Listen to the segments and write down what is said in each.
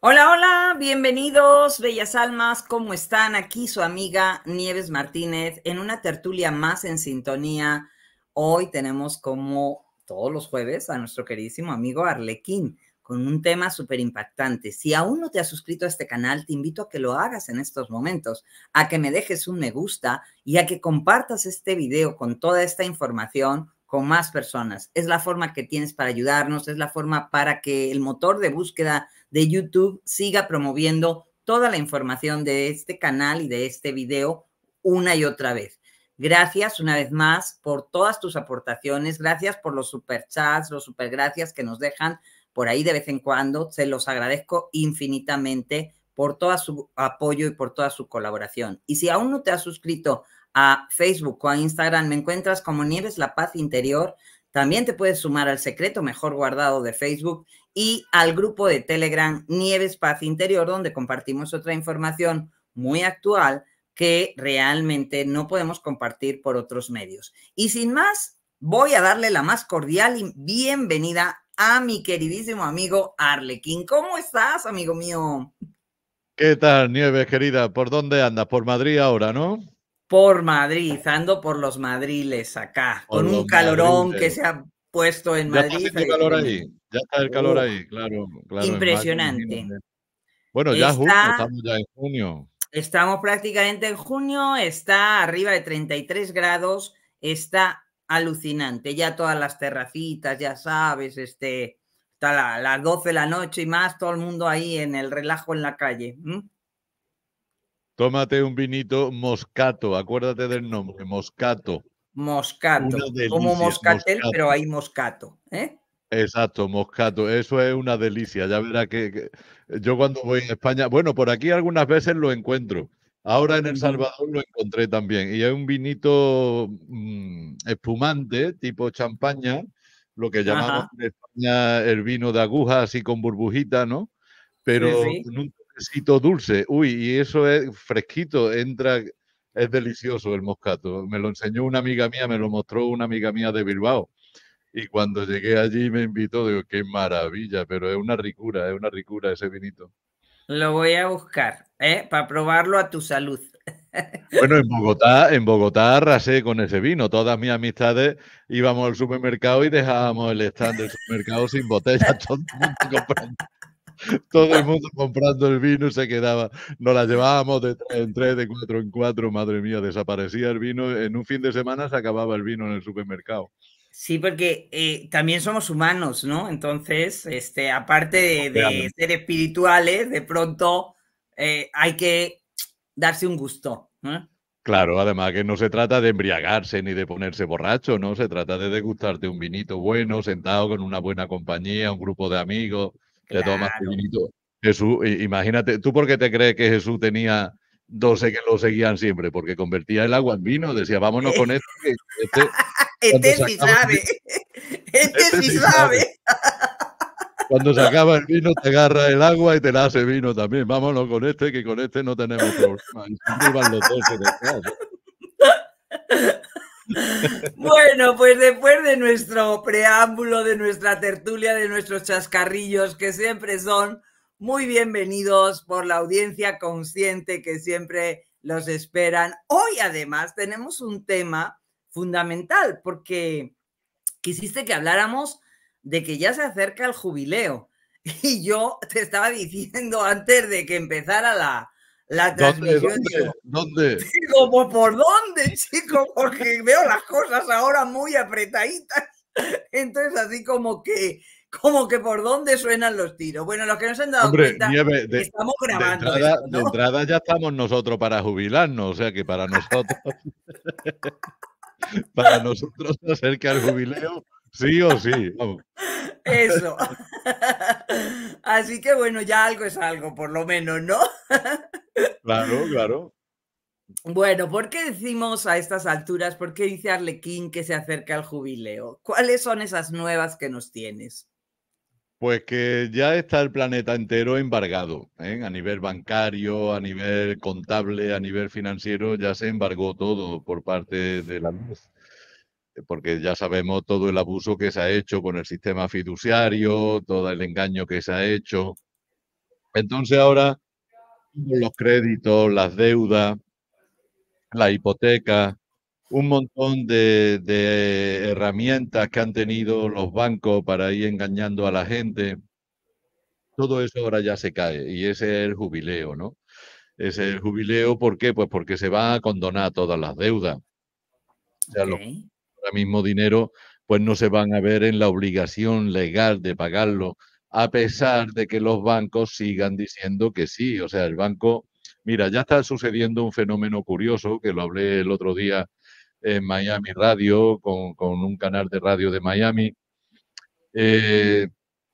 Hola, hola, bienvenidos, bellas almas, ¿cómo están? Aquí su amiga Nieves Martínez en una tertulia más en sintonía. Hoy tenemos como todos los jueves a nuestro queridísimo amigo Arlequín con un tema súper impactante. Si aún no te has suscrito a este canal, te invito a que lo hagas en estos momentos, a que me dejes un me gusta y a que compartas este video con toda esta información con más personas. Es la forma que tienes para ayudarnos, es la forma para que el motor de búsqueda de YouTube siga promoviendo toda la información de este canal y de este video una y otra vez. Gracias una vez más por todas tus aportaciones, gracias por los superchats, los supergracias que nos dejan por ahí de vez en cuando. Se los agradezco infinitamente por todo su apoyo y por toda su colaboración. Y si aún no te has suscrito a Facebook o a Instagram, me encuentras como Nieves La Paz Interior. También te puedes sumar al secreto mejor guardado de Facebook y al grupo de Telegram Nieves Paz Interior, donde compartimos otra información muy actual que realmente no podemos compartir por otros medios. Y sin más, voy a darle la más cordial bienvenida a mi queridísimo amigo Arlequín. ¿Cómo estás, amigo mío? ¿Qué tal, Nieves, querida? ¿Por dónde andas? Por Madrid ahora, ¿no? por Madrid, ando por los madriles acá, con un calorón que se ha puesto en Madrid. Ya está el calor ahí, claro. claro impresionante. Bueno, ya justo, estamos ya en junio. Estamos prácticamente en junio, está arriba de 33 grados, está alucinante, ya todas las terracitas, ya sabes, este, a las 12 de la noche y más, todo el mundo ahí en el relajo en la calle. Tómate un vinito moscato, acuérdate del nombre, moscato. Moscato, como moscatel, pero hay moscato. ¿eh? Exacto, moscato, eso es una delicia. Ya verá que, yo cuando voy a España, bueno, por aquí algunas veces lo encuentro. Ahora en El Salvador lo encontré también. Y es un vinito mm, espumante, tipo champaña, lo que llamamos en España el vino de aguja, así con burbujita, ¿no? Pero un, dulce. Uy, y eso es fresquito, entra, es delicioso el moscato. Me lo enseñó una amiga mía, me lo mostró una amiga mía de Bilbao. Y cuando llegué allí me invitó, digo, qué maravilla, pero es una ricura, es una ricura ese vinito. Lo voy a buscar, ¿eh? para probarlo a tu salud. Bueno, en Bogotá, en Bogotá arrasé con ese vino. Todas mis amistades íbamos al supermercado y dejábamos el stand del supermercado sin botella, todo el mundo comprando todo el mundo comprando el vino se quedaba. Nos la llevábamos de tres en tres, de cuatro en cuatro, madre mía, desaparecía el vino. En un fin de semana se acababa el vino en el supermercado. Sí, porque eh, también somos humanos, ¿no? Entonces, este, aparte de, ser espirituales, de pronto eh, hay que darse un gusto. Claro, además que no se trata de embriagarse ni de ponerse borracho, ¿no? Se trata de degustarte un vinito bueno, sentado con una buena compañía, un grupo de amigos. Jesús, imagínate, ¿tú por qué te crees que Jesús tenía 12 que lo seguían siempre? Porque convertía el agua en vino, decía, vámonos con Este, este, este sí sabe. Este, este sí sabe. Cuando se acaba el vino, te agarra el agua y te la hace vino también. Vámonos con este, que con este no tenemos problema. los bueno, pues después de nuestro preámbulo, de nuestra tertulia, de nuestros chascarrillos, que siempre son muy bienvenidos por la audiencia consciente que siempre los esperan. Hoy además tenemos un tema fundamental porque quisiste que habláramos de que ya se acerca el jubileo. Y yo te estaba diciendo antes de que empezara la, la ¿Dónde? ¿Dónde? Digo, por dónde, chico, porque veo las cosas ahora muy apretaditas. Entonces, así como que, como que por dónde suenan los tiros. Bueno, los que nos han dado cuenta, estamos grabando. De entrada, ya estamos nosotros para jubilarnos, o sea que para nosotros, para nosotros se acerca el jubileo. Sí o sí. Eso. Así que bueno, ya algo es algo, por lo menos, ¿no? Claro, claro. Bueno, ¿por qué decimos a estas alturas, por qué dice Arlequín que se acerca al jubileo? ¿Cuáles son esas nuevas que nos tienes? Pues que ya está el planeta entero embargado, ¿eh? a nivel bancario, a nivel contable, a nivel financiero, ya se embargó todo por parte de la luz porque ya sabemos todo el abuso que se ha hecho con el sistema fiduciario, todo el engaño que se ha hecho. Entonces ahora los créditos, las deudas, la hipoteca, un montón de, herramientas que han tenido los bancos para ir engañando a la gente. Todo eso ahora ya se cae y ese es el jubileo, ¿no? Ese es el jubileo, ¿por qué? Pues porque se van a condonar todas las deudas. O sea, ahora mismo dinero, pues no se van a ver en la obligación legal de pagarlo a pesar de que los bancos sigan diciendo que sí. O sea, el banco, mira, ya está sucediendo un fenómeno curioso, que lo hablé el otro día en Miami Radio, con, un canal de radio de Miami. Eh,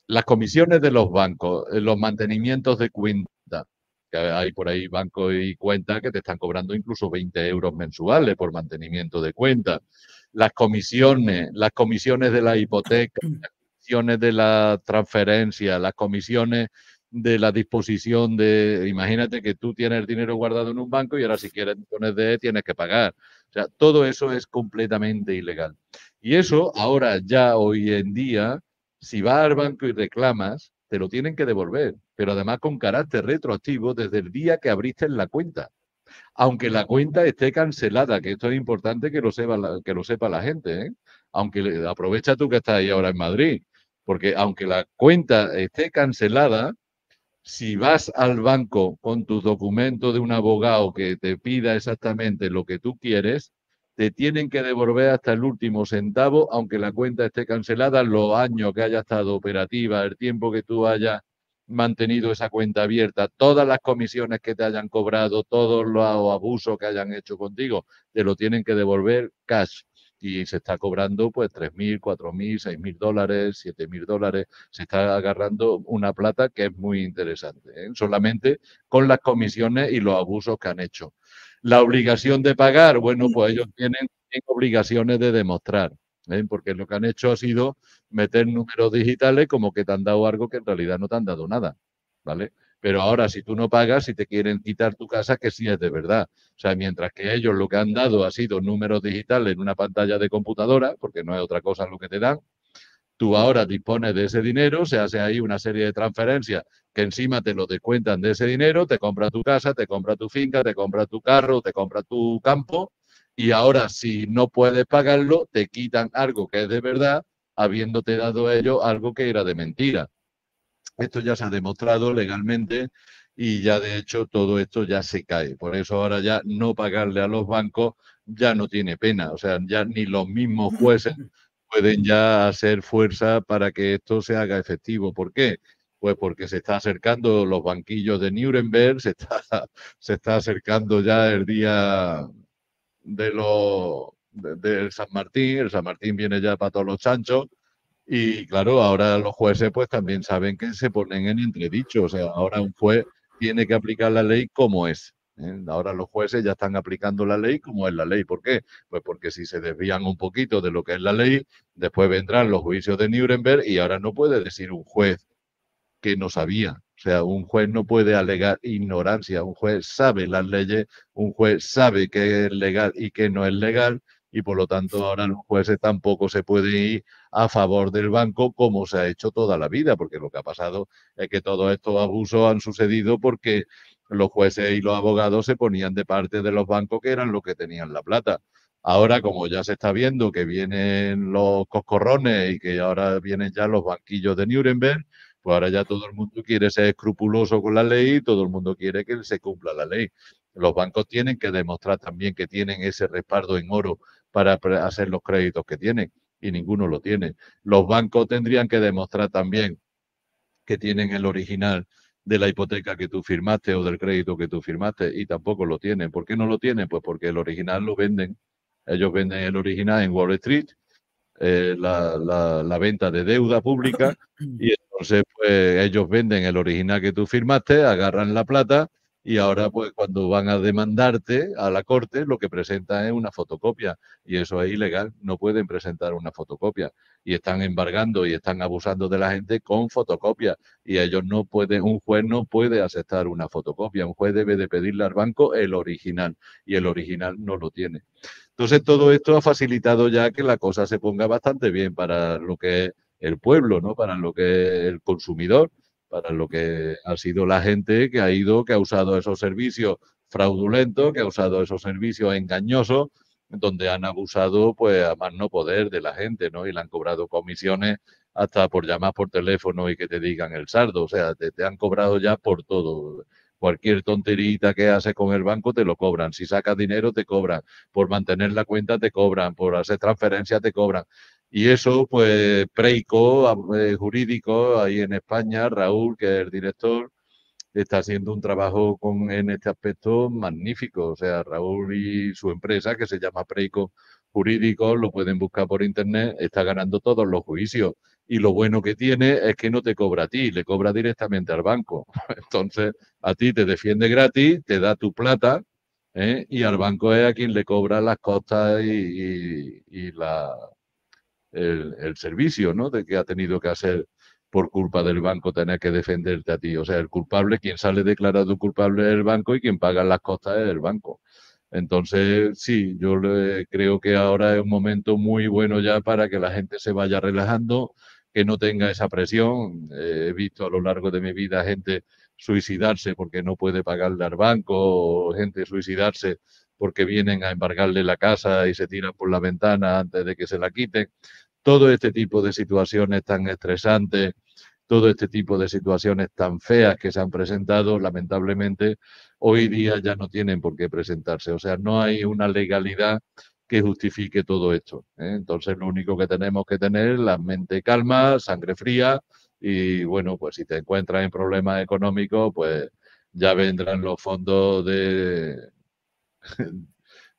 las comisiones de los bancos, eh, los mantenimientos de cuenta, que hay por ahí bancos y cuentas que te están cobrando incluso 20 euros mensuales por mantenimiento de cuenta, las comisiones, las comisiones de la hipoteca, de la transferencia, las comisiones de la disposición de, imagínate que tú tienes el dinero guardado en un banco y ahora si quieres poner de tienes que pagar. O sea, todo eso es completamente ilegal. Y eso ahora ya hoy en día, si vas al banco y reclamas, te lo tienen que devolver, pero además con carácter retroactivo desde el día que abriste la cuenta. Aunque la cuenta esté cancelada, que esto es importante que lo sepa la, que lo sepa la gente, ¿eh? aunque aprovecha tú que estás ahí ahora en Madrid porque aunque la cuenta esté cancelada, si vas al banco con tu documento de un abogado que te pida exactamente lo que tú quieres, te tienen que devolver hasta el último centavo, aunque la cuenta esté cancelada, los años que haya estado operativa, el tiempo que tú hayas mantenido esa cuenta abierta, todas las comisiones que te hayan cobrado, todos los abusos que hayan hecho contigo, te lo tienen que devolver cash y se está cobrando pues 3.000, 4.000, 6.000 dólares, 7.000 dólares. Se está agarrando una plata que es muy interesante, ¿eh? solamente con las comisiones y los abusos que han hecho. La obligación de pagar, bueno, pues ellos tienen, obligaciones de demostrar. ¿eh? porque lo que han hecho ha sido meter números digitales como que te han dado algo que en realidad no te han dado nada, ¿vale? Pero ahora, si tú no pagas, si te quieren quitar tu casa, que sí es de verdad. O sea, mientras que ellos lo que han dado ha sido números digitales en una pantalla de computadora, porque no es otra cosa lo que te dan, tú ahora dispones de ese dinero, se hace ahí una serie de transferencias que encima te lo descuentan de ese dinero, te compra tu casa, te compra tu finca, te compra tu carro, te compra tu campo, y ahora si no puedes pagarlo, te quitan algo que es de verdad, habiéndote dado ellos algo que era de mentira. Esto ya se ha demostrado legalmente y ya de hecho todo esto ya se cae. Por eso ahora ya no pagarle a los bancos ya no tiene pena. O sea, ya ni los mismos jueces pueden ya hacer fuerza para que esto se haga efectivo. ¿Por qué? Pues porque se están acercando los banquillos de Nuremberg, se está, se está acercando ya el día de los del San Martín, el San Martín viene ya para todos los chanchos y claro, ahora los jueces pues también saben que se ponen en entredicho. O sea, ahora un juez tiene que aplicar la ley como es. ¿eh? Ahora los jueces ya están aplicando la ley como es la ley. ¿Por qué? Pues porque si se desvían un poquito de lo que es la ley, después vendrán los juicios de Nuremberg y ahora no puede decir un juez que no sabía. O sea, un juez no puede alegar ignorancia, un juez sabe las leyes, un juez sabe qué es legal y qué no es legal, y por lo tanto ahora los jueces tampoco se pueden ir a favor del banco como se ha hecho toda la vida, porque lo que ha pasado es que todos estos abusos han sucedido porque los jueces y los abogados se ponían de parte de los bancos que eran los que tenían la plata. Ahora, como ya se está viendo que vienen los coscorrones y que ahora vienen ya los banquillos de Nuremberg, pues ahora ya todo el mundo quiere ser escrupuloso con la ley, y todo el mundo quiere que se cumpla la ley. Los bancos tienen que demostrar también que tienen ese respaldo en oro para hacer los créditos que tienen y ninguno lo tiene. Los bancos tendrían que demostrar también que tienen el original de la hipoteca que tú firmaste o del crédito que tú firmaste y tampoco lo tienen. ¿Por qué no lo tienen? Pues porque el original lo venden. Ellos venden el original en Wall Street, eh, la, venta de deuda pública y entonces pues, ellos venden el original que tú firmaste, agarran la plata y ahora pues cuando van a demandarte a la corte lo que presentan es una fotocopia y eso es ilegal, no pueden presentar una fotocopia y están embargando y están abusando de la gente con fotocopia, y ellos no pueden, un juez no puede aceptar una fotocopia, un juez debe de pedirle al banco el original y el original no lo tiene. Entonces todo esto ha facilitado ya que la cosa se ponga bastante bien para lo que es el pueblo, ¿no? Para lo que es el consumidor para lo que ha sido la gente que ha ido, que ha usado esos servicios fraudulentos, que ha usado esos servicios engañosos, donde han abusado, pues, a más no poder de la gente, ¿no? Y le han cobrado comisiones hasta por llamar por teléfono y que te digan el sardo, o sea, te, han cobrado ya por todo cualquier tonterita que haces con el banco te lo cobran. Si sacas dinero te cobran. Por mantener la cuenta te cobran. Por hacer transferencias te cobran. Y eso, pues, Preico, eh, jurídico, ahí en España, Raúl, que es el director, está haciendo un trabajo con, en este aspecto magnífico. O sea, Raúl y su empresa, que se llama Preico Jurídico, lo pueden buscar por internet, está ganando todos los juicios. Y lo bueno que tiene es que no te cobra a ti, le cobra directamente al banco. Entonces, a ti te defiende gratis, te da tu plata, ¿eh? y al banco es a quien le cobra las costas y, y la el, servicio, ¿no? De que ha tenido que hacer por culpa del banco tener que defenderte a ti. O sea, el culpable, quien sale declarado culpable es el banco y quien paga las costas es el banco. Entonces, sí, yo creo que ahora es un momento muy bueno ya para que la gente se vaya relajando, que no tenga esa presión. Eh, he visto a lo largo de mi vida gente suicidarse porque no puede pagar al banco, gente suicidarse porque vienen a embargarle la casa y se tiran por la ventana antes de que se la quiten. Todo este tipo de situaciones tan estresantes, todo este tipo de situaciones tan feas que se han presentado, lamentablemente, hoy día ya no tienen por qué presentarse. O sea, no hay una legalidad que justifique todo esto. ¿eh? Entonces, lo único que tenemos que tener es la mente calma, sangre fría y, bueno, pues si te encuentras en problemas económicos, pues ya vendrán los fondos de,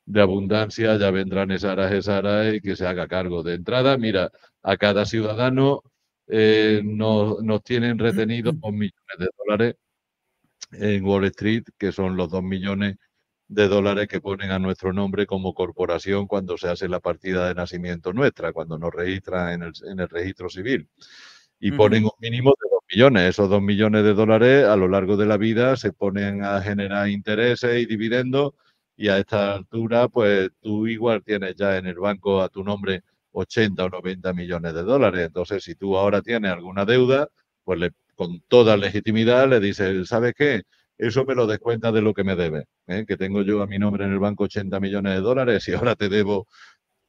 de abundancia, ya vendrán esas Esara y que se haga cargo. De entrada, mira, a cada ciudadano eh, nos, tienen retenidos dos millones de dólares en Wall Street, que son los dos millones de dólares que ponen a nuestro nombre como corporación cuando se hace la partida de nacimiento nuestra, cuando nos registran en el, registro civil. Y ponen un mínimo de dos millones. Esos dos millones de dólares a lo largo de la vida se ponen a generar intereses y dividendos y a esta altura, pues tú igual tienes ya en el banco a tu nombre 80 o 90 millones de dólares. Entonces, si tú ahora tienes alguna deuda, pues con toda legitimidad le dices, ¿sabes qué? Eso me lo descuenta de lo que me debe, ¿eh? que tengo yo a mi nombre en el banco 80 millones de dólares y ahora te debo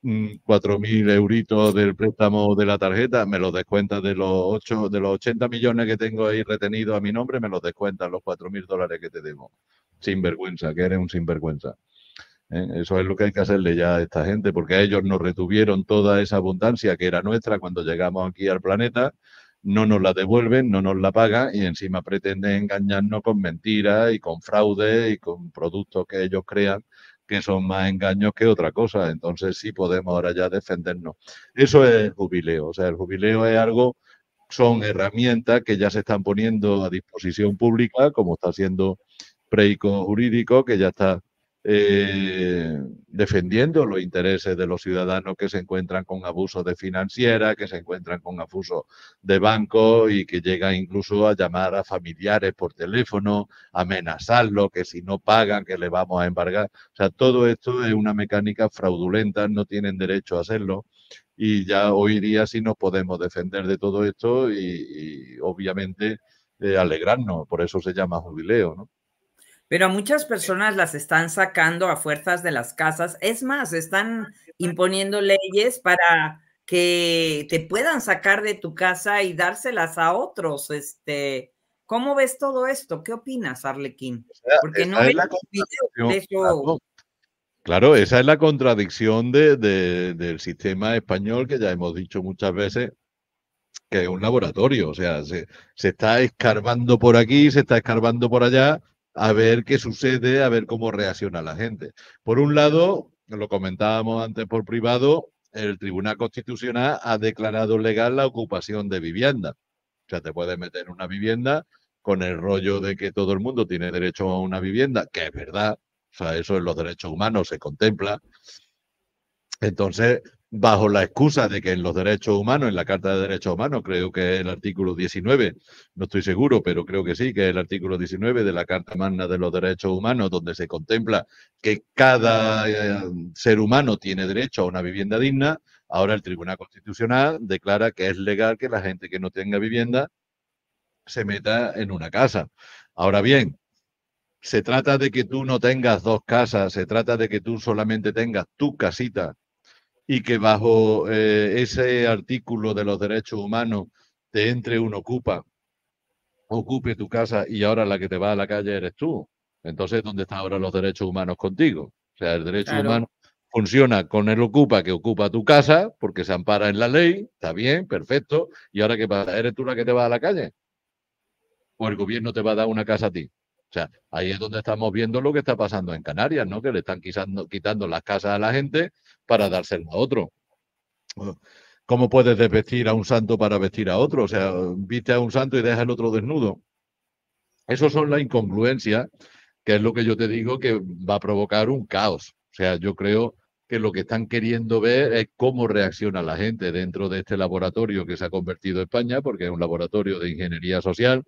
4.000 euritos del préstamo de la tarjeta, me los descuentas de los 8, de los 80 millones que tengo ahí retenidos a mi nombre, me los descuentas los 4.000 dólares que te debo. Sinvergüenza, que eres un sinvergüenza. ¿Eh? Eso es lo que hay que hacerle ya a esta gente, porque ellos nos retuvieron toda esa abundancia que era nuestra cuando llegamos aquí al planeta, no nos la devuelven, no nos la pagan y encima pretenden engañarnos con mentiras y con fraude y con productos que ellos crean que son más engaños que otra cosa. Entonces sí podemos ahora ya defendernos. Eso es el jubileo. O sea, el jubileo es algo, son herramientas que ya se están poniendo a disposición pública, como está haciendo Preico Jurídico, que ya está eh, defendiendo los intereses de los ciudadanos que se encuentran con abusos de financiera, que se encuentran con abusos de banco y que llegan incluso a llamar a familiares por teléfono, amenazarlos que si no pagan que le vamos a embargar. O sea, todo esto es una mecánica fraudulenta, no tienen derecho a hacerlo y ya hoy día sí nos podemos defender de todo esto y, obviamente eh, alegrarnos, por eso se llama jubileo, ¿no? Pero a muchas personas las están sacando a fuerzas de las casas. Es más, están ah, imponiendo leyes para que te puedan sacar de tu casa y dárselas a otros. Este, ¿Cómo ves todo esto? ¿Qué opinas, Arlequín? Porque no de Claro, esa es la contradicción de, del sistema español que ya hemos dicho muchas veces que es un laboratorio, o sea, se, se está escarbando por aquí, se está escarbando por allá, a ver qué sucede, a ver cómo reacciona la gente. Por un lado, lo comentábamos antes por privado, el Tribunal Constitucional ha declarado legal la ocupación de vivienda. O sea, te puedes meter una vivienda con el rollo de que todo el mundo tiene derecho a una vivienda, que es verdad, o sea, eso en los derechos humanos se contempla. Entonces, bajo la excusa de que en los derechos humanos, en la Carta de Derechos Humanos, creo que el artículo 19, no estoy seguro, pero creo que sí, que el artículo 19 de la Carta Magna de los Derechos Humanos, donde se contempla que cada eh, ser humano tiene derecho a una vivienda digna, ahora el Tribunal Constitucional declara que es legal que la gente que no tenga vivienda se meta en una casa. Ahora bien, se trata de que tú no tengas dos casas, se trata de que tú solamente tengas tu casita y que bajo eh, ese artículo de los derechos humanos te entre un ocupa, ocupe tu casa y ahora la que te va a la calle eres tú. Entonces, ¿dónde están ahora los derechos humanos contigo? O sea, el derecho humano funciona con el ocupa que ocupa tu casa porque se ampara en la ley, está bien, perfecto. ¿Y ahora qué pasa? ¿Eres tú la que te va a la calle? ¿O el gobierno te va a dar una casa a ti? O sea, ahí es donde estamos viendo lo que está pasando en Canarias, ¿no? Que le están quitando, quitando las casas a la gente para dárselas a otro. ¿Cómo puedes desvestir a un santo para vestir a otro? O sea, viste a un santo y deja al otro desnudo. Eso son las incongruencias, que es lo que yo te digo que va a provocar un caos. O sea, yo creo que lo que están queriendo ver es cómo reacciona la gente dentro de este laboratorio que se ha convertido en España, porque es un laboratorio de ingeniería social,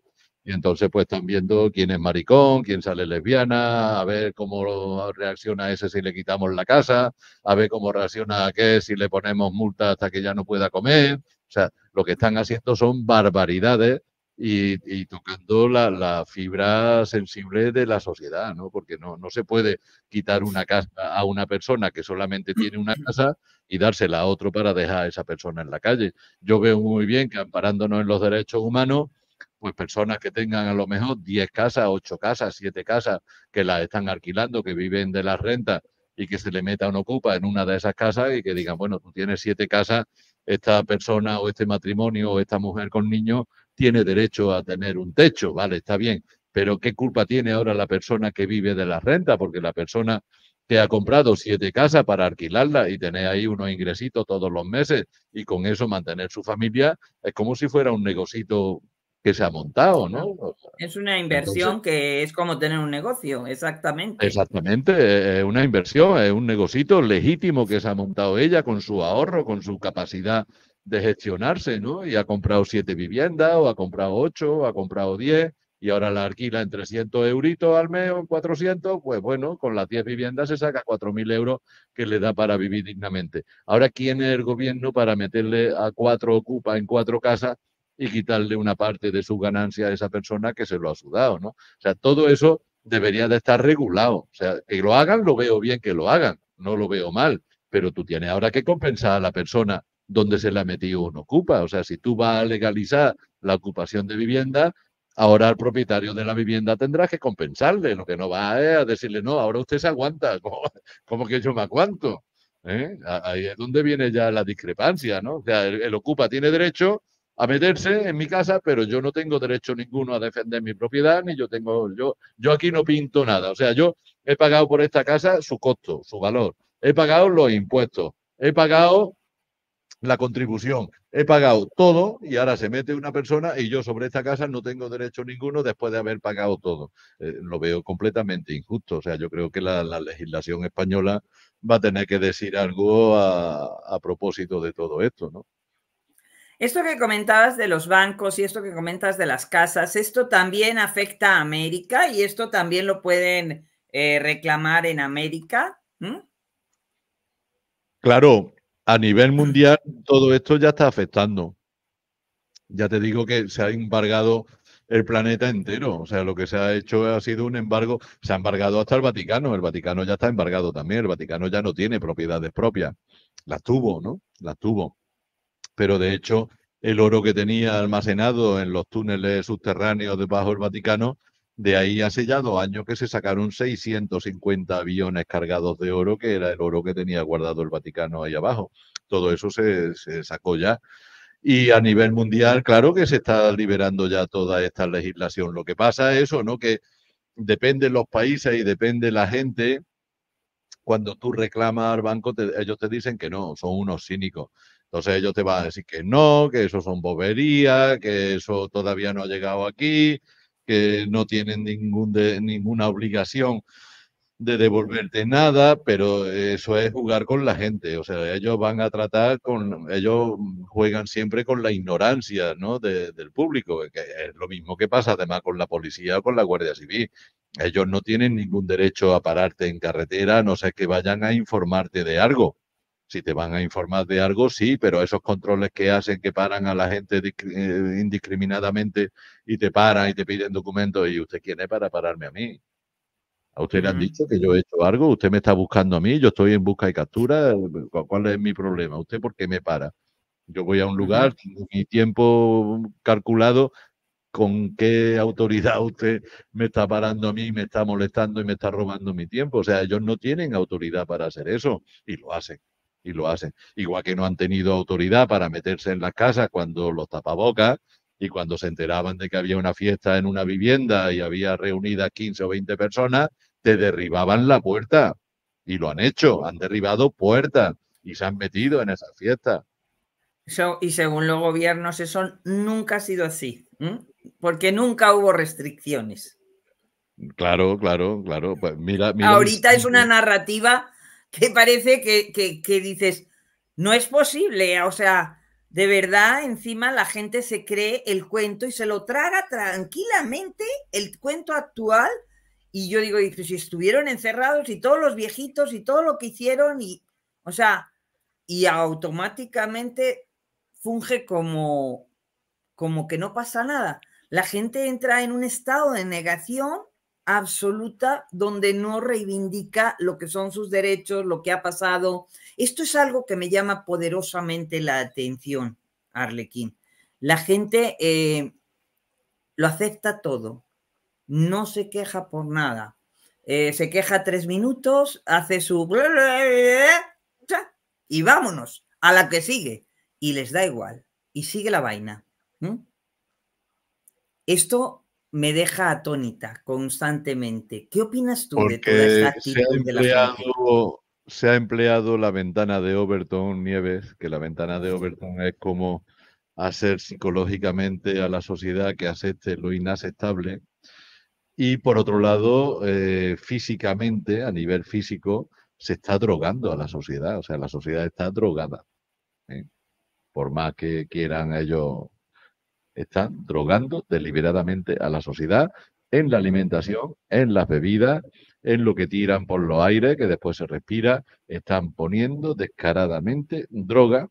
y entonces pues están viendo quién es maricón, quién sale lesbiana, a ver cómo reacciona ese si le quitamos la casa, a ver cómo reacciona a qué si le ponemos multa hasta que ya no pueda comer. O sea, lo que están haciendo son barbaridades y, tocando la, fibra sensible de la sociedad, ¿no? Porque no, no se puede quitar una casa a una persona que solamente mm. tiene una casa y dársela a otro para dejar a esa persona en la calle. Yo veo muy bien que amparándonos en los derechos humanos, pues personas que tengan a lo mejor 10 casas, 8 casas, 7 casas que las están alquilando, que viven de las rentas y que se le meta una ocupa en una de esas casas y que digan, bueno, tú tienes 7 casas, esta persona o este matrimonio o esta mujer con niños tiene derecho a tener un techo, vale, está bien, pero ¿qué culpa tiene ahora la persona que vive de las rentas? Porque la persona que ha comprado siete casas para alquilarla y tener ahí unos ingresitos todos los meses y con eso mantener su familia, es como si fuera un negocito se ha montado, ¿no? es una inversión que es como tener un negocio, exactamente. Exactamente, es eh, una inversión, es un negocito legítimo que se ha montado ella con su ahorro, con su capacidad de gestionarse, ¿no? Y ha comprado siete viviendas, o ha comprado ocho, ha comprado diez, y ahora la alquila en 300 euritos al mes o en 400, pues bueno, con las diez viviendas se saca cuatro mil euros que le da para vivir dignamente. Ahora, ¿quién es el gobierno para meterle a cuatro ocupa en cuatro casas y quitarle una parte de su ganancia a esa persona que se lo ha sudado, ¿no? O sea, todo eso debería de estar regulado. O sea, que lo hagan, lo veo bien que lo hagan, no lo veo mal, pero tú tienes ahora que compensar a la persona donde se le ha metido un ocupa. O sea, si tú vas a legalizar la ocupación de vivienda, ahora el propietario de la vivienda tendrá que compensarle, lo que no va a decirle, no, ahora usted se aguanta, como que yo me aguanto? ¿eh? Ahí es donde viene ya la discrepancia, ¿no? O sea, el ocupa tiene derecho a meterse en mi casa, pero yo no tengo derecho ninguno a defender mi propiedad, ni yo tengo, yo, yo aquí no pinto nada. O sea, yo he pagado por esta casa su costo, su valor, he pagado los impuestos, he pagado la contribución, he pagado todo y ahora se mete una persona y yo sobre esta casa no tengo derecho ninguno después de haber pagado todo. Eh, lo veo completamente injusto. O sea, yo creo que la, legislación española va a tener que decir algo a propósito de todo esto, ¿no? Esto que comentabas de los bancos y esto que comentas de las casas, esto también afecta a América y esto también lo pueden eh, reclamar en América. Claro, a nivel mundial todo esto ya está afectando. Ya te digo que se ha embargado el planeta entero. O sea, lo que se ha hecho ha sido un embargo, se ha embargado hasta el Vaticano. El Vaticano ya está embargado también. El Vaticano ya no tiene propiedades propias. Las tuvo, ¿no? Las tuvo pero de hecho el oro que tenía almacenado en los túneles subterráneos debajo del Vaticano, de ahí hace ya dos años que se sacaron 650 aviones cargados de oro, que era el oro que tenía guardado el Vaticano ahí abajo. Todo eso se, sacó ya. Y a nivel mundial, claro que se está liberando ya toda esta legislación. Lo que pasa es eso, ¿no? Que depende los países y depende la gente. Cuando tú reclamas al banco, ellos te dicen que no, son unos cínicos entonces ellos te van a decir que no, que eso son boberías, que eso todavía no ha llegado aquí, que no tienen ningún ninguna obligación de devolverte nada, pero eso es jugar con la gente. O sea, ellos van a tratar con, ellos juegan siempre con la ignorancia ¿no? del público, que es lo mismo que pasa además con la policía o con la Guardia Civil. Ellos no tienen ningún derecho a pararte en carretera, no sé que vayan a informarte de algo. Si te van a informar de algo, sí, pero esos controles que hacen que paran a la gente eh, indiscriminadamente y te paran y te piden documentos y usted quién es para pararme a mí. A usted le han dicho que yo he hecho algo, usted me está buscando a mí, yo estoy en busca y captura, eh, ¿cuál es mi problema? ¿Usted por qué me para? Yo voy a un lugar, tengo mi tiempo calculado, ¿con qué autoridad usted me está parando a mí, me está molestando y me está robando mi tiempo? O sea, ellos no tienen autoridad para hacer eso y lo hacen y lo hacen. Igual que no han tenido autoridad para meterse en las casas cuando los tapabocas y cuando se enteraban de que había una fiesta en una vivienda y había reunidas 15 o 20 personas, te derribaban la puerta. Y lo han hecho, han derribado puertas y se han metido en esas fiestas. y según los gobiernos, eso nunca ha sido así, porque nunca hubo restricciones. Claro, claro, claro. Pues mira, mira Ahorita es una narrativa parece que, dices, no es posible, o sea, de verdad, encima la gente se cree el cuento y se lo traga tranquilamente el cuento actual. Y yo digo, y pues si estuvieron encerrados y todos los viejitos y todo lo que hicieron y, o sea, y automáticamente funge como, como que no pasa nada. La gente entra en un estado de negación absoluta donde no reivindica lo que son sus derechos, lo que ha pasado. Esto es algo que me llama poderosamente la atención, Arlequín. La gente eh, lo acepta todo, no se queja por nada. Eh, se queja tres minutos, hace su... y vámonos a la que sigue. Y les da igual. Y sigue la vaina. Esto me deja atónita constantemente. ¿Qué opinas tú de toda esta actitud de la Se ha empleado la ventana de Overton Nieves, que la ventana de Overton es como hacer psicológicamente a la sociedad que acepte lo inaceptable. Y por otro lado, eh, físicamente, a nivel físico, se está drogando a la sociedad, o sea, la sociedad está drogada. ¿eh? Por más que quieran ellos están drogando deliberadamente a la sociedad en la alimentación, en las bebidas, en lo que tiran por los aires, que después se respira, están poniendo descaradamente droga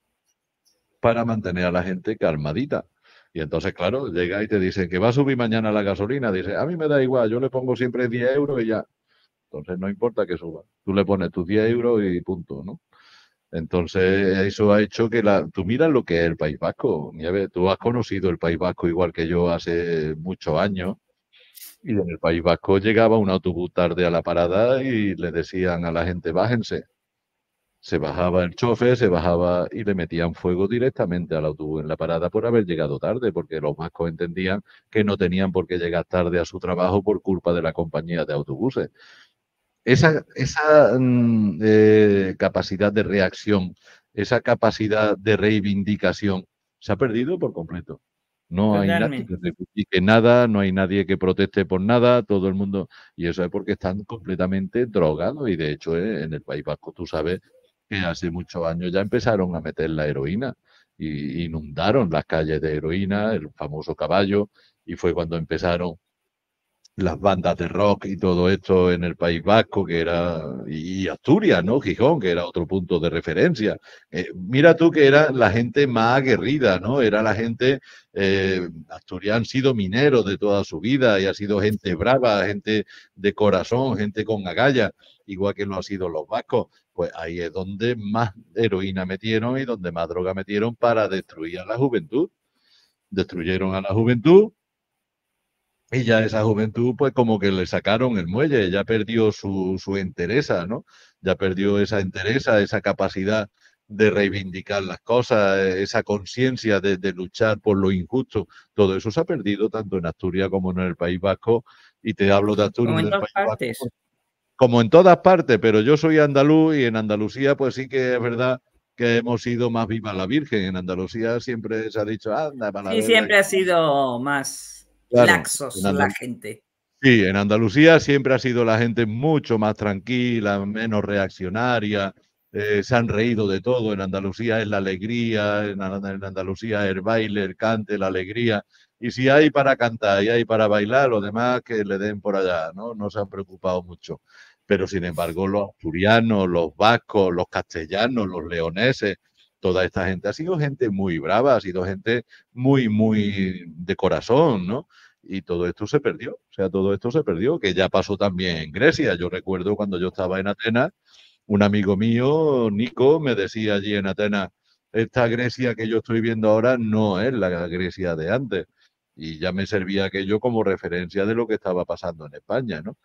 para mantener a la gente calmadita. Y entonces, claro, llega y te dicen que va a subir mañana la gasolina. Dice, a mí me da igual, yo le pongo siempre 10 euros y ya. Entonces no importa que suba. Tú le pones tus 10 euros y punto, ¿no? Entonces, eso ha hecho que la... tú miras lo que es el País Vasco, Tú has conocido el País Vasco igual que yo hace muchos años. Y en el País Vasco llegaba un autobús tarde a la parada y le decían a la gente, bájense. Se bajaba el chofe, se bajaba y le metían fuego directamente al autobús en la parada por haber llegado tarde, porque los vascos entendían que no tenían por qué llegar tarde a su trabajo por culpa de la compañía de autobuses esa, esa mm, eh, capacidad de reacción, esa capacidad de reivindicación, se ha perdido por completo. No hay nadie que reivindique nada, no hay nadie que proteste por nada, todo el mundo. Y eso es porque están completamente drogados. Y de hecho, eh, en el País Vasco, tú sabes que hace muchos años ya empezaron a meter la heroína y inundaron las calles de heroína, el famoso caballo, y fue cuando empezaron las bandas de rock y todo esto en el País Vasco, que era, y Asturias, ¿no? Gijón, que era otro punto de referencia. Eh, mira tú que era la gente más aguerrida, ¿no? Era la gente, eh, Asturias han sido mineros de toda su vida y ha sido gente brava, gente de corazón, gente con agallas, igual que lo han sido los vascos. Pues ahí es donde más heroína metieron y donde más droga metieron para destruir a la juventud. Destruyeron a la juventud y ya esa juventud, pues como que le sacaron el muelle, ya perdió su, su entereza, ¿no? Ya perdió esa entereza, esa capacidad de reivindicar las cosas, esa conciencia de, luchar por lo injusto. Todo eso se ha perdido tanto en Asturias como en el País Vasco. Y te hablo de Asturias. Como en todas partes. Pues, como en todas partes, pero yo soy andaluz y en Andalucía, pues sí que es verdad que hemos sido más viva la Virgen. En Andalucía siempre se ha dicho, anda, para la Y siempre ha sido más laxos la gente. Sí, en Andalucía siempre ha sido la gente mucho más tranquila, menos reaccionaria, eh, se han reído de todo. En Andalucía es la alegría, en, Andalucía el baile, el cante, la alegría. Y si hay para cantar y hay para bailar, lo demás que le den por allá, ¿no? No se han preocupado mucho. Pero sin embargo, los asturianos, los vascos, los castellanos, los leoneses, toda esta gente ha sido gente muy brava, ha sido gente muy, muy de corazón, ¿no? Y todo esto se perdió, o sea, todo esto se perdió, que ya pasó también en Grecia. Yo recuerdo cuando yo estaba en Atenas, un amigo mío, Nico, me decía allí en Atenas, esta Grecia que yo estoy viendo ahora no es la Grecia de antes. Y ya me servía aquello como referencia de lo que estaba pasando en España, ¿no?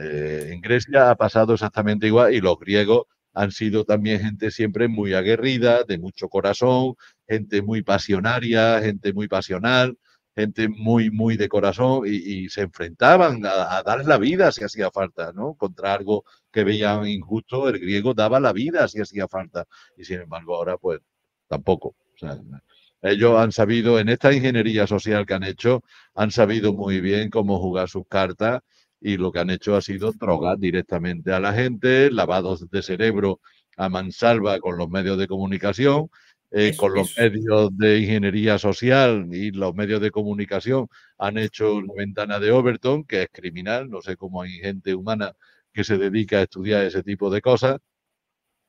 Eh, en Grecia ha pasado exactamente igual y los griegos han sido también gente siempre muy aguerrida, de mucho corazón, gente muy pasionaria, gente muy pasional, gente muy, muy de corazón y, se enfrentaban a, dar la vida si hacía falta, ¿no? Contra algo que veían injusto, el griego daba la vida si hacía falta y sin embargo ahora pues tampoco. ellos han sabido, en esta ingeniería social que han hecho, han sabido muy bien cómo jugar sus cartas y lo que han hecho ha sido drogar directamente a la gente, lavados de cerebro a mansalva con los medios de comunicación, eh, con los medios de ingeniería social y los medios de comunicación han hecho la ventana de Overton, que es criminal, no sé cómo hay gente humana que se dedica a estudiar ese tipo de cosas,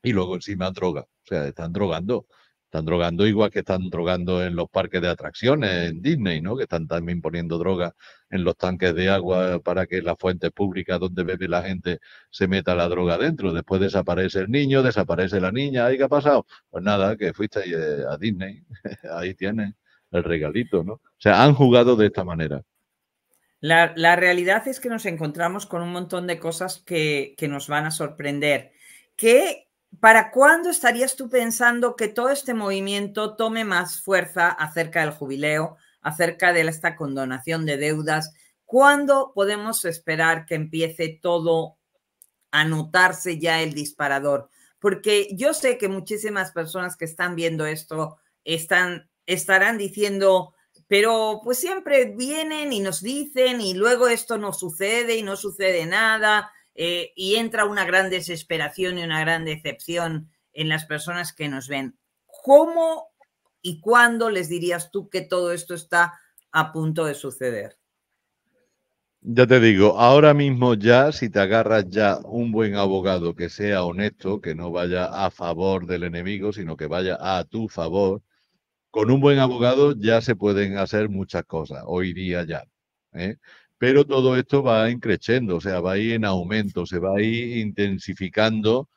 y luego encima droga, o sea, están drogando están drogando igual que están drogando en los parques de atracciones, en Disney, ¿no? Que están también poniendo droga en los tanques de agua para que la fuente pública donde bebe la gente se meta la droga dentro. Después desaparece el niño, desaparece la niña. ¿ahí qué ha pasado? Pues nada, que fuiste eh, a Disney. Ahí tiene el regalito, ¿no? O sea, han jugado de esta manera. La, realidad es que nos encontramos con un montón de cosas que, que nos van a sorprender. ¿Qué ¿Para cuándo estarías tú pensando que todo este movimiento tome más fuerza acerca del jubileo, acerca de esta condonación de deudas? ¿Cuándo podemos esperar que empiece todo a notarse ya el disparador? Porque yo sé que muchísimas personas que están viendo esto están, estarán diciendo, pero pues siempre vienen y nos dicen y luego esto no sucede y no sucede nada eh, y entra una gran desesperación y una gran decepción en las personas que nos ven. ¿Cómo y cuándo les dirías tú que todo esto está a punto de suceder? Ya te digo, ahora mismo ya, si te agarras ya un buen abogado que sea honesto, que no vaya a favor del enemigo, sino que vaya a tu favor, con un buen abogado ya se pueden hacer muchas cosas, hoy día ya. ¿eh? pero todo esto va increciendo, o sea, va a ir en aumento, se va a ir intensificando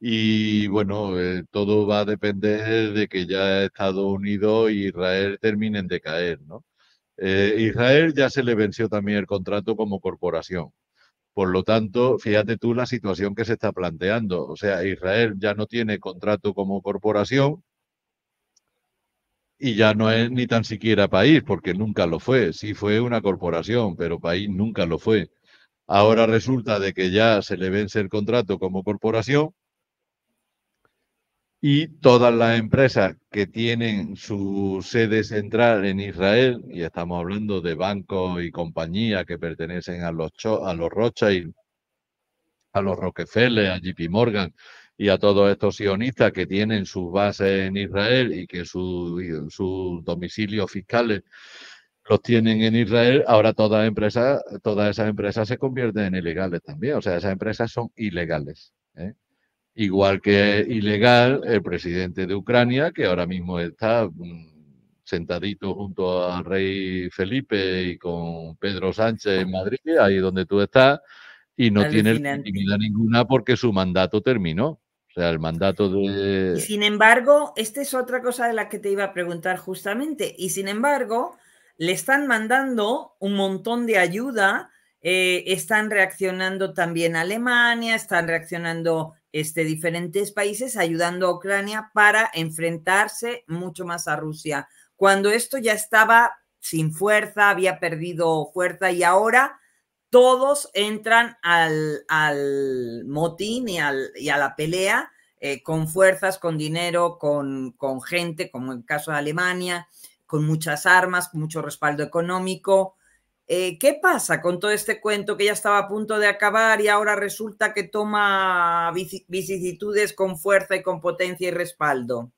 y bueno, eh, todo va a depender de que ya Estados Unidos e Israel terminen de caer, ¿no? Eh, Israel ya se le venció también el contrato como corporación. Por lo tanto, fíjate tú la situación que se está planteando. O sea, Israel ya no tiene contrato como corporación, y ya no es ni tan siquiera país, porque nunca lo fue. Sí fue una corporación, pero país nunca lo fue. Ahora resulta de que ya se le vence el contrato como corporación y todas las empresas que tienen su sede central en Israel, y estamos hablando de bancos y compañías que pertenecen a los, a los Rothschild, a los Rockefeller, a JP Morgan, y a todos estos sionistas que tienen sus bases en Israel y que sus domicilios fiscales los tienen en Israel, ahora todas empresas, todas esas empresas se convierten en ilegales también. O sea, esas empresas son ilegales. ¿eh? Igual que es ilegal el presidente de Ucrania, que ahora mismo está mm, sentadito junto al rey Felipe y con Pedro Sánchez en Madrid, ahí donde tú estás, y no tiene legitimidad ninguna porque su mandato terminó el mandato de... sin embargo, esta es otra cosa de la que te iba a preguntar justamente. Y sin embargo, le están mandando un montón de ayuda. Eh, están reaccionando también Alemania, están reaccionando este, diferentes países ayudando a Ucrania para enfrentarse mucho más a Rusia. Cuando esto ya estaba sin fuerza, había perdido fuerza y ahora todos entran al, motín y, a la pelea eh, con fuerzas, con dinero, con, gente, como en el caso de Alemania, con muchas armas, mucho respaldo económico. Eh, ¿Qué pasa con todo este cuento que ya estaba a punto de acabar y ahora resulta que toma vicisitudes con fuerza y con potencia y respaldo?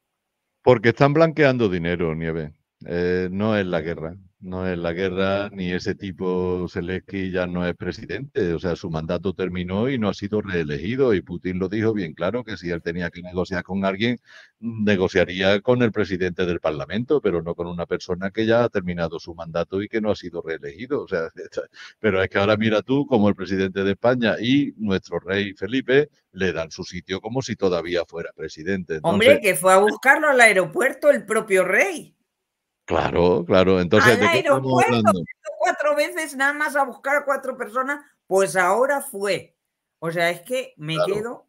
Porque están blanqueando dinero, Nieve. Eh, no es la guerra, no es la guerra, ni ese tipo Zelensky ya no es presidente, o sea, su mandato terminó y no ha sido reelegido y Putin lo dijo bien claro que si él tenía que negociar con alguien, negociaría con el presidente del Parlamento, pero no con una persona que ya ha terminado su mandato y que no ha sido reelegido, o sea, pero es que ahora mira tú como el presidente de España y nuestro rey Felipe le dan su sitio como si todavía fuera presidente. Hombre, que fue a buscarlo al aeropuerto el propio rey. Claro, claro. Entonces, cuatro veces nada más a buscar a cuatro personas, pues ahora fue. O sea, es que me quedo.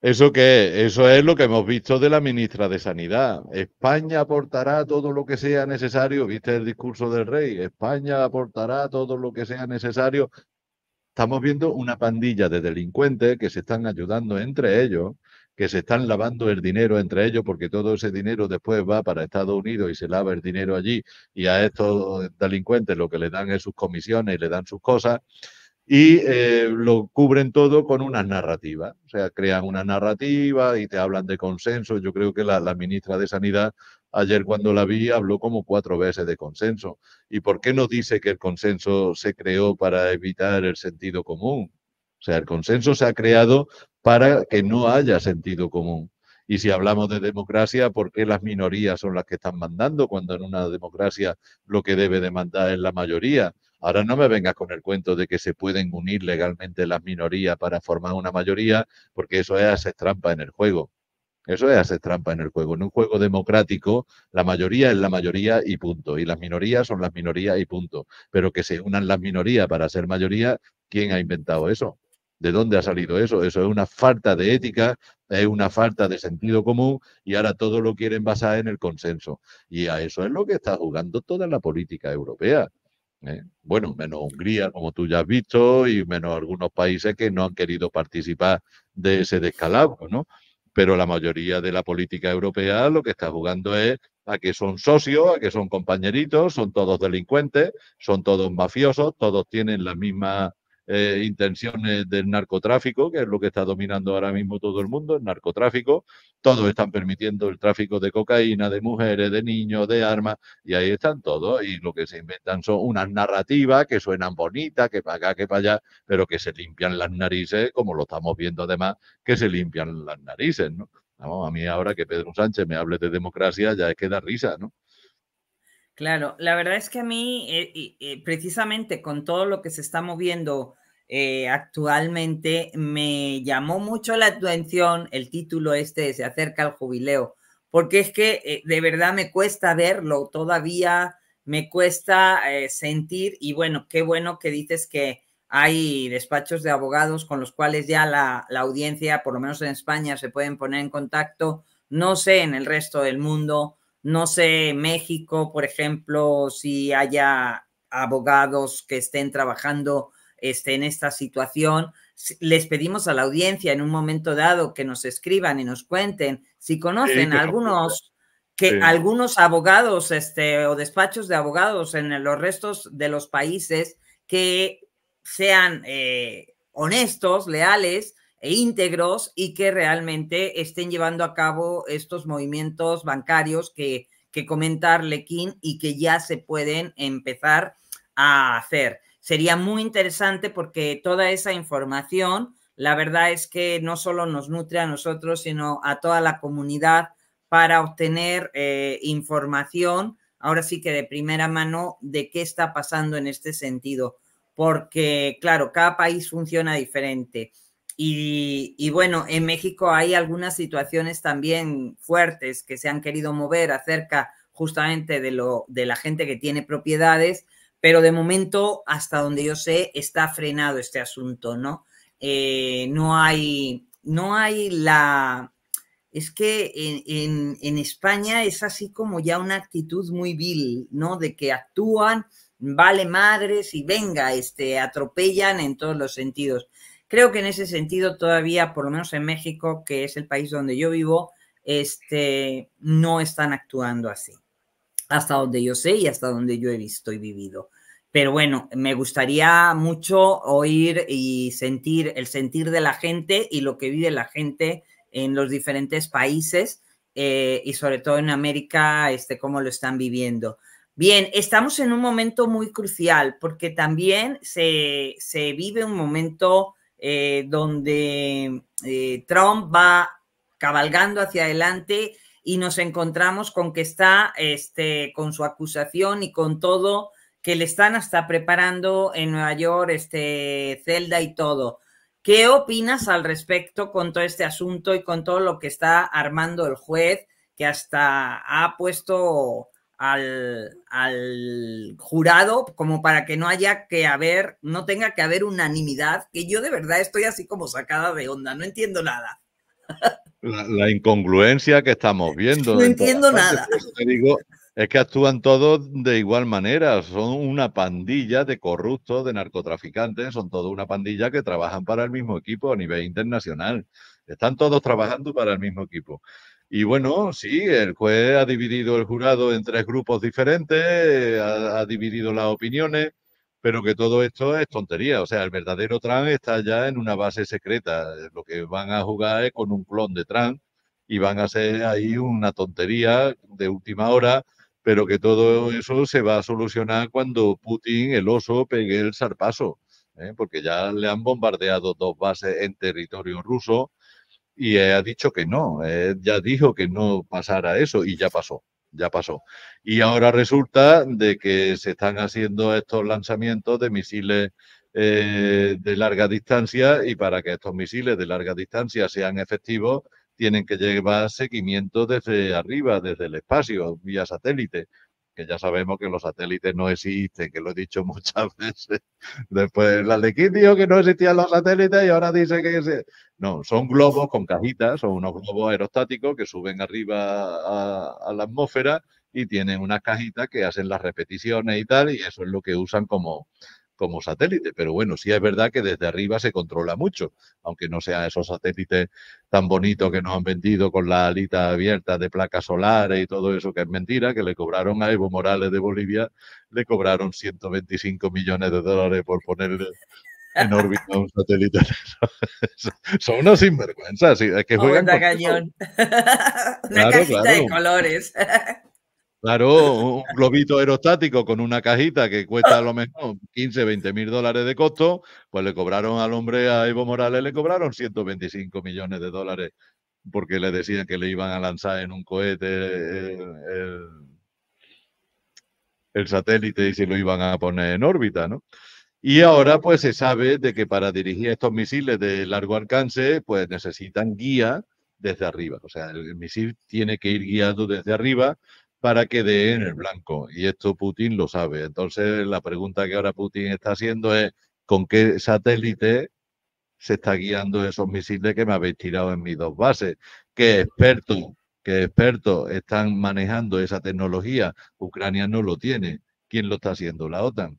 ¿Eso que Eso es lo que hemos visto de la ministra de Sanidad. España aportará todo lo que sea necesario. ¿Viste el discurso del rey? España aportará todo lo que sea necesario. Estamos viendo una pandilla de delincuentes que se están ayudando entre ellos que se están lavando el dinero entre ellos, porque todo ese dinero después va para Estados Unidos y se lava el dinero allí, y a estos delincuentes lo que le dan es sus comisiones y le dan sus cosas, y eh, lo cubren todo con una narrativa. o sea, crean una narrativa y te hablan de consenso. Yo creo que la, la ministra de Sanidad Ayer cuando la vi habló como cuatro veces de consenso. ¿Y por qué no dice que el consenso se creó para evitar el sentido común? O sea, el consenso se ha creado para que no haya sentido común. Y si hablamos de democracia, ¿por qué las minorías son las que están mandando cuando en una democracia lo que debe de mandar es la mayoría? Ahora no me vengas con el cuento de que se pueden unir legalmente las minorías para formar una mayoría, porque eso es hacer trampa en el juego. Eso es hacer trampa en el juego. En un juego democrático, la mayoría es la mayoría y punto. Y las minorías son las minorías y punto. Pero que se unan las minorías para ser mayoría, ¿quién ha inventado eso? ¿De dónde ha salido eso? Eso es una falta de ética, es una falta de sentido común y ahora todo lo quieren basar en el consenso. Y a eso es lo que está jugando toda la política europea. ¿eh? Bueno, menos Hungría, como tú ya has visto, y menos algunos países que no han querido participar de ese descalabro, ¿no? Pero la mayoría de la política europea lo que está jugando es a que son socios, a que son compañeritos, son todos delincuentes, son todos mafiosos, todos tienen la misma eh, intenciones del narcotráfico, que es lo que está dominando ahora mismo todo el mundo, el narcotráfico. Todos están permitiendo el tráfico de cocaína, de mujeres, de niños, de armas, y ahí están todos. Y lo que se inventan son unas narrativas que suenan bonitas, que para acá, que para allá, pero que se limpian las narices, como lo estamos viendo además, que se limpian las narices, ¿no? a mí ahora que Pedro Sánchez me hable de democracia ya es que da risa, ¿no? Claro, la verdad es que a mí, eh, eh, precisamente con todo lo que se está moviendo eh, actualmente, me llamó mucho la atención el título este, Se acerca al jubileo, porque es que de verdad me cuesta verlo, todavía me cuesta sentir, y bueno, qué bueno que dices que hay despachos de abogados con los cuales ya la, la audiencia, por lo menos en España, se pueden poner en contacto, no sé, en el resto del mundo no sé, México, por ejemplo, si haya abogados que estén trabajando este, en esta situación. Les pedimos a la audiencia en un momento dado que nos escriban y nos cuenten si conocen algunos que algunos abogados este, o despachos de abogados en los restos de los países que sean eh, honestos, leales e íntegros y que realmente estén llevando a cabo estos movimientos bancarios que, que comenta Arlequín y que ya se pueden empezar a hacer. Sería muy interesante porque toda esa información, la verdad es que no solo nos nutre a nosotros, sino a toda la comunidad para obtener eh, información, ahora sí que de primera mano, de qué está pasando en este sentido. Porque, claro, cada país funciona diferente. Y, bueno, en México hay algunas situaciones también fuertes que se han querido mover acerca justamente de, lo, de la gente que tiene propiedades, pero de momento, hasta donde yo sé, está frenado este asunto, ¿no? Eh, no hay, no hay la... Es que en, en, España es así como ya una actitud muy vil, ¿no? De que actúan, vale madres y venga, este, atropellan en todos los sentidos. Creo que en ese sentido todavía, por lo menos en México, que es el país donde yo vivo, este, no están actuando así, hasta donde yo sé y hasta donde yo he visto y vivido. Pero bueno, me gustaría mucho oír y sentir el sentir de la gente y lo que vive la gente en los diferentes países eh, y sobre todo en América, este, cómo lo están viviendo. Bien, estamos en un momento muy crucial porque también se, se vive un momento eh, donde eh, Trump va cabalgando hacia adelante y nos encontramos con que está este, con su acusación y con todo que le están hasta preparando en Nueva York, este, celda y todo. ¿Qué opinas al respecto con todo este asunto y con todo lo que está armando el juez, que hasta ha puesto al, jurado como para que no haya que haber, no tenga que haber unanimidad, que yo de verdad estoy así como sacada de onda, no entiendo nada. La, incongruencia que estamos viendo. No entiendo nada. digo, es que actúan todos de igual manera, son una pandilla de corruptos, de narcotraficantes, son toda una pandilla que trabajan para el mismo equipo a nivel internacional. Están todos trabajando para el mismo equipo. Y bueno, sí, el juez ha dividido el jurado en tres grupos diferentes, ha, dividido las opiniones, pero que todo esto es tontería. O sea, el verdadero Trump está ya en una base secreta. Lo que van a jugar es con un clon de Trump y van a hacer ahí una tontería de última hora, pero que todo eso se va a solucionar cuando Putin, el oso, pegue el zarpazo, ¿eh? porque ya le han bombardeado dos bases en territorio ruso y ha dicho que no, eh, ya dijo que no pasara eso y ya pasó, ya pasó. Y ahora resulta de que se están haciendo estos lanzamientos de misiles eh, de larga distancia y para que estos misiles de larga distancia sean efectivos tienen que llevar seguimiento desde arriba, desde el espacio, vía satélite que ya sabemos que los satélites no existen, que lo he dicho muchas veces. Después, la de Kid dijo que no existían los satélites y ahora dice que... No, son globos con cajitas, son unos globos aerostáticos que suben arriba a, a la atmósfera y tienen unas cajitas que hacen las repeticiones y tal, y eso es lo que usan como, como satélite. Pero bueno, sí es verdad que desde arriba se controla mucho, aunque no sean esos satélites tan bonitos que nos han vendido con la alita abierta de placas solares y todo eso, que es mentira, que le cobraron a Evo Morales de Bolivia, le cobraron 125 millones de dólares por ponerle en órbita un satélite. Son unos sinvergüenzas, sí, que Una de colores. Claro, un globito aerostático con una cajita que cuesta a lo mejor 15, 20 mil dólares de costo, pues le cobraron al hombre, a Evo Morales, le cobraron 125 millones de dólares porque le decían que le iban a lanzar en un cohete eh, el, satélite y si lo iban a poner en órbita, ¿no? Y ahora pues se sabe de que para dirigir estos misiles de largo alcance pues necesitan guía desde arriba. O sea, el misil tiene que ir guiado desde arriba para que de en el blanco. Y esto Putin lo sabe. Entonces, la pregunta que ahora Putin está haciendo es, ¿con qué satélite se está guiando esos misiles que me habéis tirado en mis dos bases? ¿Qué expertos, que expertos están manejando esa tecnología? Ucrania no lo tiene. ¿Quién lo está haciendo? La OTAN.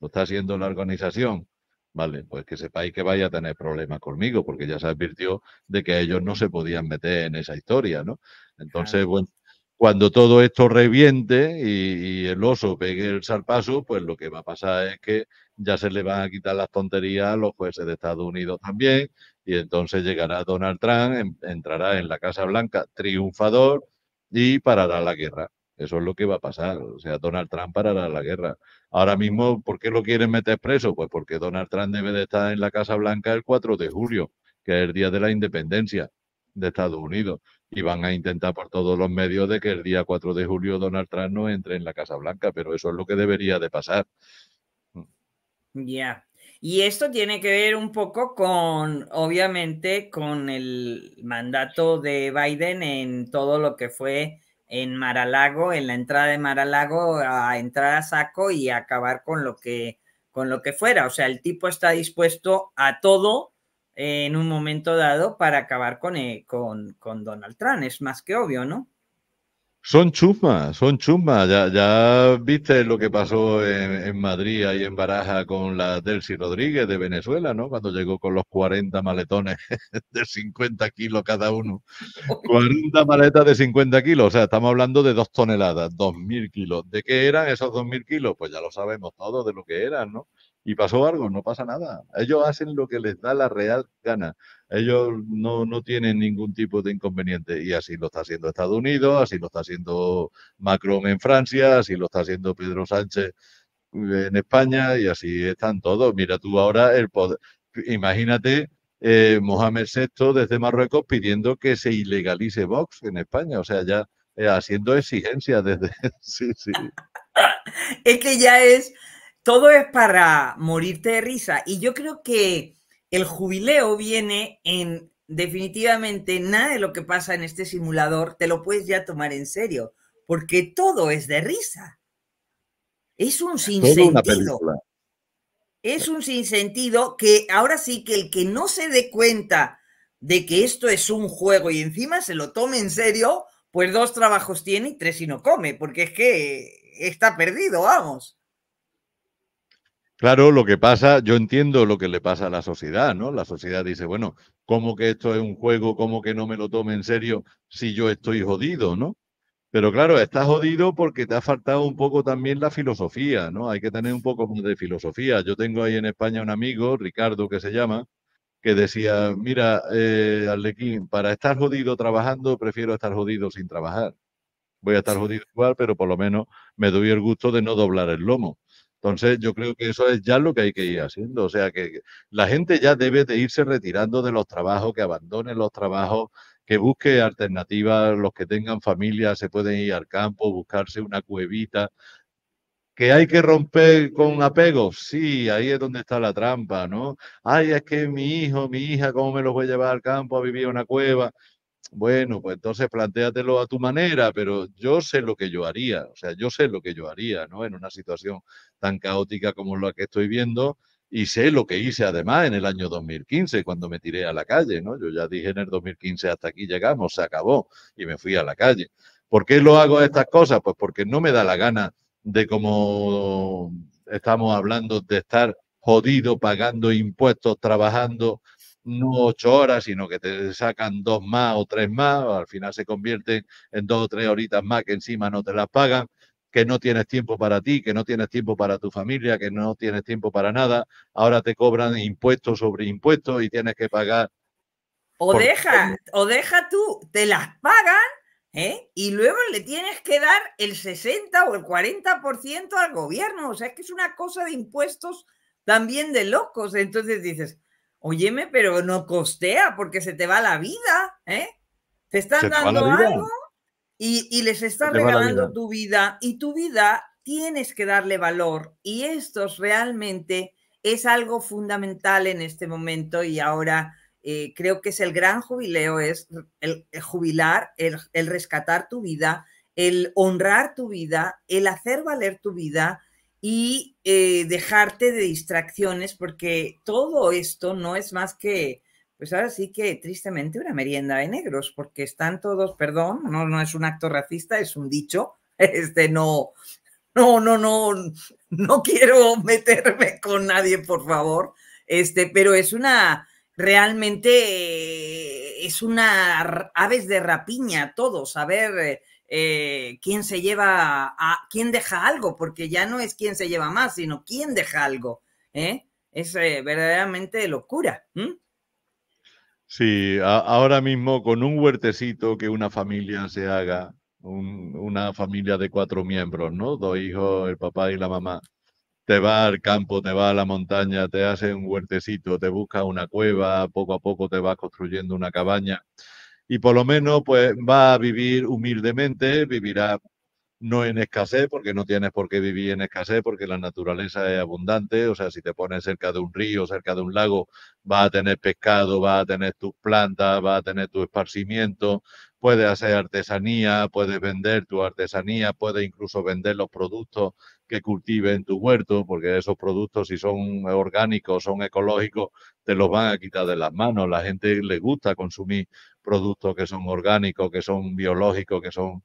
Lo está haciendo la organización. Vale, pues que sepáis que vaya a tener problemas conmigo, porque ya se advirtió de que ellos no se podían meter en esa historia, ¿no? Entonces, bueno, cuando todo esto reviente y, el oso pegue el zarpazo, pues lo que va a pasar es que ya se le van a quitar las tonterías a los jueces de Estados Unidos también, y entonces llegará Donald Trump, entrará en la Casa Blanca triunfador y parará la guerra. Eso es lo que va a pasar. O sea, Donald Trump parará la guerra. Ahora mismo, ¿por qué lo quieren meter preso? Pues porque Donald Trump debe de estar en la Casa Blanca el 4 de julio, que es el día de la independencia de Estados Unidos y van a intentar por todos los medios de que el día 4 de julio Donald Trump no entre en la Casa Blanca, pero eso es lo que debería de pasar. Mm. Ya. Y esto tiene que ver un poco con, obviamente, con el mandato de Biden en todo lo que fue en Maralago, en la entrada de Maralago, a entrar a saco y acabar con lo que con lo que fuera. O sea, el tipo está dispuesto a todo en un momento dado para acabar eh, con, con, Donald Trump. Es más que obvio, ¿no? Son chusmas, son chusmas. Ya, ya viste lo que pasó en, Madrid y en Baraja con la Delcy Rodríguez de Venezuela, ¿no? Cuando llegó con los 40 maletones de 50 kilos cada uno. 40 maletas de 50 kilos. O sea, estamos hablando de dos toneladas, 2.000 kilos. ¿De qué eran esos 2.000 kilos? Pues ya lo sabemos todos de lo que eran, ¿no? y pasó algo, no pasa nada. Ellos hacen lo que les da la real gana. Ellos no, tienen ningún tipo de inconveniente y así lo está haciendo Estados Unidos, así lo está haciendo Macron en Francia, así lo está haciendo Pedro Sánchez en España y así están todos. Mira tú ahora el poder. Imagínate eh, Mohamed VI desde Marruecos pidiendo que se ilegalice Vox en España, o sea, ya eh, haciendo exigencias desde... sí, sí. Es que ya es todo es para morirte de risa. Y yo creo que el jubileo viene en definitivamente nada de lo que pasa en este simulador te lo puedes ya tomar en serio, porque todo es de risa. Es un sinsentido. Es un sinsentido que ahora sí que el que no se dé cuenta de que esto es un juego y encima se lo tome en serio, pues dos trabajos tiene y tres y no come, porque es que está perdido, vamos. Claro, lo que pasa, yo entiendo lo que le pasa a la sociedad, ¿no? La sociedad dice, bueno, ¿cómo que esto es un juego? ¿Cómo que no me lo tome en serio si yo estoy jodido, ¿no? Pero claro, estás jodido porque te ha faltado un poco también la filosofía, ¿no? Hay que tener un poco de filosofía. Yo tengo ahí en España un amigo, Ricardo, que se llama, que decía, mira, eh, para estar jodido trabajando, prefiero estar jodido sin trabajar. Voy a estar jodido igual, pero por lo menos me doy el gusto de no doblar el lomo. Entonces, yo creo que eso es ya lo que hay que ir haciendo. O sea, que la gente ya debe de irse retirando de los trabajos, que abandone los trabajos, que busque alternativas. Los que tengan familia se pueden ir al campo, buscarse una cuevita. ¿Que hay que romper con apegos? Sí, ahí es donde está la trampa, ¿no? Ay, es que mi hijo, mi hija, ¿cómo me los voy a llevar al campo a vivir en una cueva? Bueno, pues entonces plantéatelo a tu manera, pero yo sé lo que yo haría, o sea, yo sé lo que yo haría, ¿no? En una situación tan caótica como la que estoy viendo y sé lo que hice además en el año 2015 cuando me tiré a la calle, ¿no? Yo ya dije en el 2015 hasta aquí llegamos, se acabó y me fui a la calle. ¿Por qué lo hago estas cosas? Pues porque no me da la gana de como estamos hablando de estar jodido pagando impuestos, trabajando no ocho horas, sino que te sacan dos más o tres más, al final se convierten en dos o tres horitas más que encima no te las pagan, que no tienes tiempo para ti, que no tienes tiempo para tu familia, que no tienes tiempo para nada, ahora te cobran impuestos sobre impuestos y tienes que pagar. O deja, o deja tú, te las pagan ¿Eh? Y luego le tienes que dar el 60 o el 40% al gobierno. O sea, es que es una cosa de impuestos también de locos. Entonces dices, Óyeme, pero no costea porque se te va la vida, ¿eh? Te están dando algo y, y, les están regalando tu vida y tu vida tienes que darle valor y esto realmente es algo fundamental en este momento y ahora eh, creo que es el gran jubileo, es el, jubilar, el, el rescatar tu vida, el honrar tu vida, el hacer valer tu vida y eh, dejarte de distracciones, porque todo esto no es más que, pues ahora sí que tristemente una merienda de negros, porque están todos, perdón, no, no es un acto racista, es un dicho, este no, no, no, no, no quiero meterme con nadie, por favor, este, pero es una, realmente eh, es una aves de rapiña todos, a ver, eh, eh, quién se lleva, a, quién deja algo, porque ya no es quién se lleva más, sino quién deja algo. ¿eh? Es eh, verdaderamente locura. Sí, ahora mismo con un huertecito que una familia se haga, una familia de cuatro miembros, ¿no? Dos hijos, el papá y la mamá. Te va al campo, te va a la montaña, te hace un huertecito, te busca una cueva, poco a poco te vas construyendo una cabaña y por lo menos pues va a vivir humildemente, vivirá no en escasez, porque no tienes por qué vivir en escasez, porque la naturaleza es abundante, o sea, si te pones cerca de un río, cerca de un lago, va a tener pescado, va a tener tus plantas, va a tener tu esparcimiento, puedes hacer artesanía, puedes vender tu artesanía, puedes incluso vender los productos que cultive en tu huerto, porque esos productos, si son orgánicos, son ecológicos, te los van a quitar de las manos. La gente le gusta consumir productos que son orgánicos, que son biológicos, que son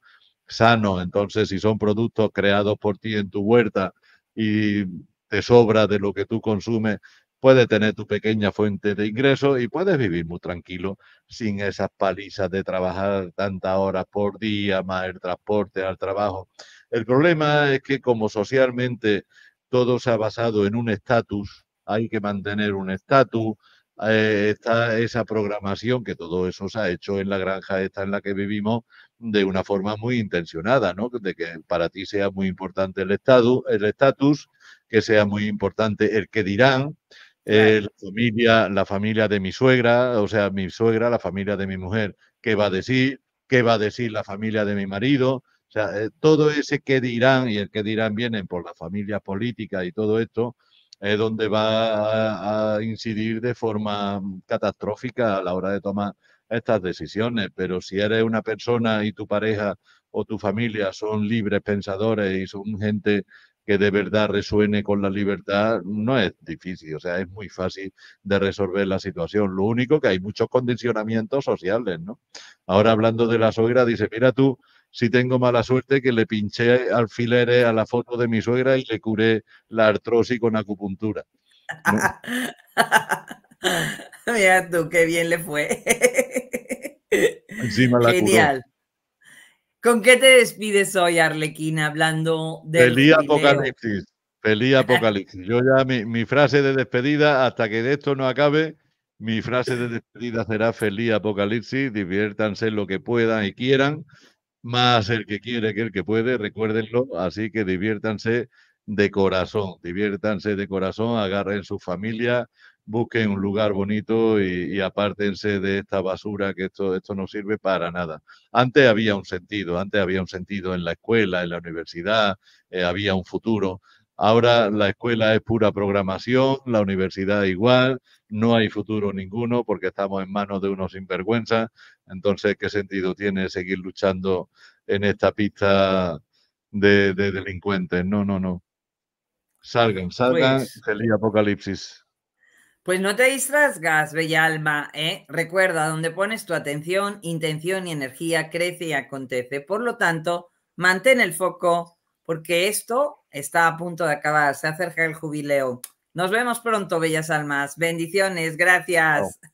sano. Entonces, si son productos creados por ti en tu huerta y te sobra de lo que tú consumes, puedes tener tu pequeña fuente de ingresos y puedes vivir muy tranquilo sin esas palizas de trabajar tantas horas por día, más el transporte al trabajo. El problema es que como socialmente todo se ha basado en un estatus, hay que mantener un estatus, eh, está esa programación que todo eso se ha hecho en la granja esta en la que vivimos de una forma muy intencionada, ¿no? De que para ti sea muy importante el estado, el estatus, que sea muy importante el que dirán, eh, la familia, la familia de mi suegra, o sea, mi suegra, la familia de mi mujer, qué va a decir, qué va a decir la familia de mi marido, o sea, eh, todo ese que dirán y el que dirán vienen por la familia política y todo esto, eh, donde va a, incidir de forma mm, catastrófica a la hora de tomar estas decisiones. Pero si eres una persona y tu pareja o tu familia son libres pensadores y son gente que de verdad resuene con la libertad, no es difícil, o sea, es muy fácil de resolver la situación. Lo único que hay muchos condicionamientos sociales, ¿no? Ahora hablando de la suegra, dice, mira tú, si tengo mala suerte, que le pinché alfileres a la foto de mi suegra y le curé la artrosis con acupuntura. Mira tú, qué bien le fue. Encima la Genial. ¿Con qué te despides hoy, Arlequina, hablando de... Feliz apocalipsis, feliz apocalipsis. Yo ya mi, frase de despedida, hasta que de esto no acabe, mi frase de despedida será feliz apocalipsis, diviértanse lo que puedan y quieran más el que quiere que el que puede, recuérdenlo, así que diviértanse de corazón, diviértanse de corazón, agarren su familia, busquen un lugar bonito y, y, apártense de esta basura que esto, esto no sirve para nada. Antes había un sentido, antes había un sentido en la escuela, en la universidad, eh, había un futuro. Ahora la escuela es pura programación, la universidad igual, no hay futuro ninguno porque estamos en manos de unos sinvergüenzas. Entonces, ¿qué sentido tiene seguir luchando en esta pista de, delincuentes? No, no, no. Salgan, salgan, feliz pues apocalipsis. Pues no te distrasgas, bella alma, ¿eh? Recuerda, donde pones tu atención, intención y energía crece y acontece. Por lo tanto, mantén el foco porque esto está a punto de acabar, se acerca el jubileo. Nos vemos pronto, bellas almas. Bendiciones, gracias.